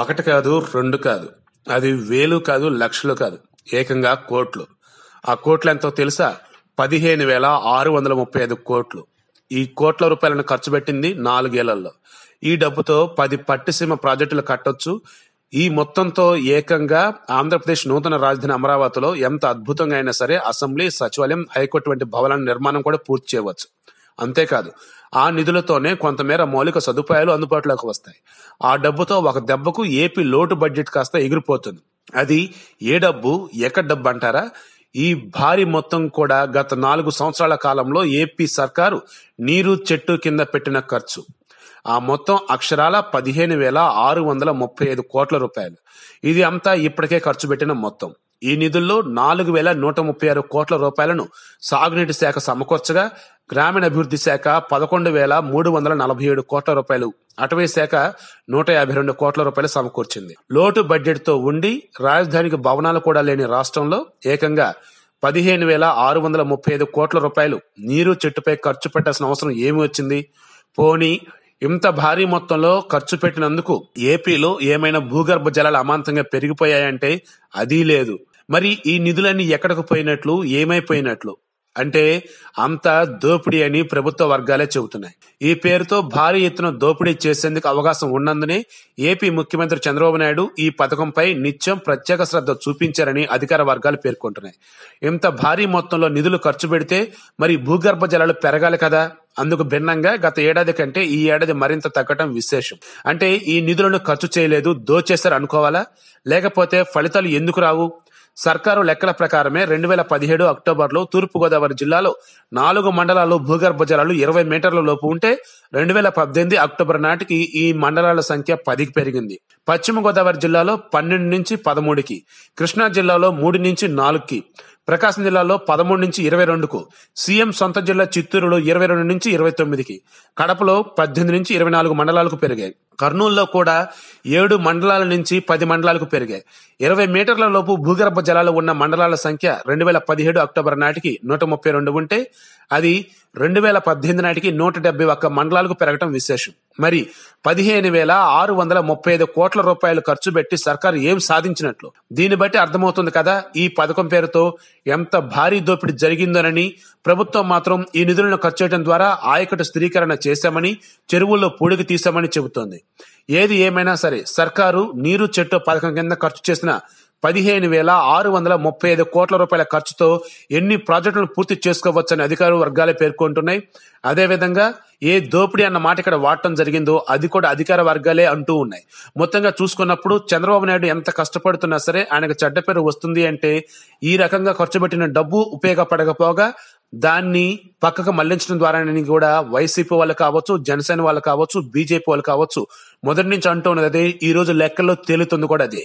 ఒకటి కాదు రెండు కాదు అది వేలు కాదు లక్షలు కాదు ఏకంగా కోట్లు ఆ కోట్లు ఎంతో తెలుసా పదిహేను వేల ఆరు వందల ముప్పై ఐదు కోట్లు ఈ కోట్ల రూపాయలను ఖర్చు పెట్టింది నాలుగేళ్లలో ఈ డబ్బుతో పది పట్టిసీమ ప్రాజెక్టులు కట్టొచ్చు ఈ మొత్తంతో ఏకంగా ఆంధ్రప్రదేశ్ నూతన రాజధాని అమరావతిలో ఎంత అద్భుతంగా అయినా సరే అసెంబ్లీ సచివాలయం హైకోర్టు వంటి భవనాల నిర్మాణం కూడా పూర్తి చేయవచ్చు అంతేకాదు ఆ నిధులతోనే కొంతమేర మౌలిక సదుపాయాలు అందుబాటులోకి వస్తాయి ఆ డబ్బుతో ఒక దెబ్బకు ఏపీ లోటు బడ్జెట్ కాస్త ఎగిరిపోతుంది అది ఏ డబ్బు ఎక్కడ డబ్బు అంటారా ఈ భారీ మొత్తం కూడా గత నాలుగు సంవత్సరాల కాలంలో ఏపీ సర్కారు నీరు చెట్టు కింద పెట్టిన ఖర్చు ఆ మొత్తం అక్షరాల పదిహేను వేల ఆరు వందల ముప్పై ఐదు కోట్ల రూపాయలు ఇది అంతా ఇప్పటికే ఖర్చు పెట్టిన మొత్తం ఈ నిధుల్లో నాలుగు వేల నూట ముప్పై ఆరు కోట్ల రూపాయలను సాగునీటి శాఖ సమకూర్చగా గ్రామీణాభివృద్ధి శాఖ పదకొండు వేల మూడు వందల నలభై ఏడు కోట్ల రూపాయలు అటవీ శాఖ నూట యాభై రెండు కోట్ల రూపాయలు సమకూర్చింది లోటు బడ్జెట్తో ఉండి రాజధానికి భవనాలు కూడా లేని రాష్ట్రంలో ఏకంగా పదిహేను వేల ఆరు వందల ముప్పై ఐదు కోట్ల రూపాయలు నీరు చెట్టుపై ఖర్చు పెట్టాల్సిన అవసరం ఏమి వచ్చింది పోనీ ఇంత భారీ మొత్తంలో ఖర్చు పెట్టినందుకు ఏపీలో ఏమైనా భూగర్భ జలాలు అమాంతంగా పెరిగిపోయాయంటే అదీ లేదు మరి ఈ నిధులన్నీ ఎక్కడికి పోయినట్లు ఏమైపోయినట్లు అంటే అంత దోపిడీ అని ప్రభుత్వ వర్గాలే చెబుతున్నాయి ఈ పేరుతో భారీ ఎత్తున దోపిడీ చేసేందుకు అవకాశం ఉన్నందునే ఏపీ ముఖ్యమంత్రి చంద్రబాబు నాయుడు ఈ పథకంపై నిత్యం ప్రత్యేక శ్రద్ధ చూపించారని అధికార వర్గాలు పేర్కొంటున్నాయి ఇంత భారీ మొత్తంలో నిధులు ఖర్చు పెడితే మరి భూగర్భ జలాలు పెరగాలి కదా అందుకు భిన్నంగా గత ఏడాది కంటే ఈ ఏడాది మరింత తగ్గటం విశేషం అంటే ఈ నిధులను ఖర్చు చేయలేదు దోచేశారు అనుకోవాలా లేకపోతే ఫలితాలు ఎందుకు రావు సర్కారు లెక్కల ప్రకారమే రెండు వేల పదిహేడు అక్టోబర్లో తూర్పుగోదావరి జిల్లాలో నాలుగు మండలాలు భూగర్భ జలాలు ఇరవై మీటర్ల లోపు ఉంటే రెండు వేల పద్దెనిమిది అక్టోబర్ నాటికి ఈ మండలాల సంఖ్య పదికి పెరిగింది పశ్చిమ గోదావరి జిల్లాలో పన్నెండు నుంచి పదమూడుకి కృష్ణా జిల్లాలో మూడు నుంచి నాలుగుకి ప్రకాశం జిల్లాలో పదమూడు నుంచి ఇరవై రెండుకు సీఎం సొంత జిల్లా చిత్తూరులో ఇరవై రెండు నుంచి ఇరవై తొమ్మిదికి కడపలో పద్దెనిమిది నుంచి ఇరవై నాలుగు మండలాలకు పెరిగాయి కర్నూలులో కూడా ఏడు మండలాల నుంచి పది మండలాలకు పెరిగాయి ఇరవై మీటర్ల లోపు భూగర్భ జలాలు ఉన్న మండలాల సంఖ్య రెండు వేల పదిహేడు అక్టోబర్ నాటికి నూట ముప్పై రెండు ఉంటే అది రెండు వేల పద్దెనిమిది నాటికి నూట డెబ్బై ఒక్క మండలాలకు పెరగటం విశేషం మరి పదిహేను వేల ఆరు వందల ముప్పై ఐదు కోట్ల రూపాయలు ఖర్చు పెట్టి సర్కారు ఏం సాధించినట్లు దీన్ని బట్టి అర్థమవుతుంది కదా ఈ పథకం పేరుతో ఎంత భారీ దోపిడీ జరిగిందోనని ప్రభుత్వం మాత్రం ఈ నిధులను ఖర్చు చేయడం ద్వారా ఆయకట్టు స్థిరీకరణ చేశామని చెరువుల్లో పూడికి తీశామని చెబుతోంది ఏది ఏమైనా సరే సర్కారు నీరు చెట్టు పథకం కింద ఖర్చు చేసిన పదిహేను వేల ఆరు వందల ముప్పై ఐదు కోట్ల రూపాయల ఖర్చుతో ఎన్ని ప్రాజెక్టులను పూర్తి చేసుకోవచ్చని అధికార వర్గాలే పేర్కొంటున్నాయి అదేవిధంగా ఏ దోపిడీ అన్న మాట ఇక్కడ వాడటం జరిగిందో అది కూడా అధికార వర్గాలే అంటూ ఉన్నాయి మొత్తంగా చూసుకున్నప్పుడు చంద్రబాబు నాయుడు ఎంత కష్టపడుతున్నా సరే ఆయనకు చెడ్డ పేరు వస్తుంది అంటే ఈ రకంగా ఖర్చు పెట్టిన డబ్బు ఉపయోగపడకపోగా దాన్ని పక్కకు మళ్లించడం ద్వారానే కూడా వైసీపీ వాళ్ళు కావచ్చు జనసేన వాళ్ళు కావచ్చు బీజేపీ వాళ్ళు కావచ్చు మొదటి నుంచి అంటూ ఉన్నది అదే ఈ రోజు లెక్కల్లో తేలుతుంది కూడా అదే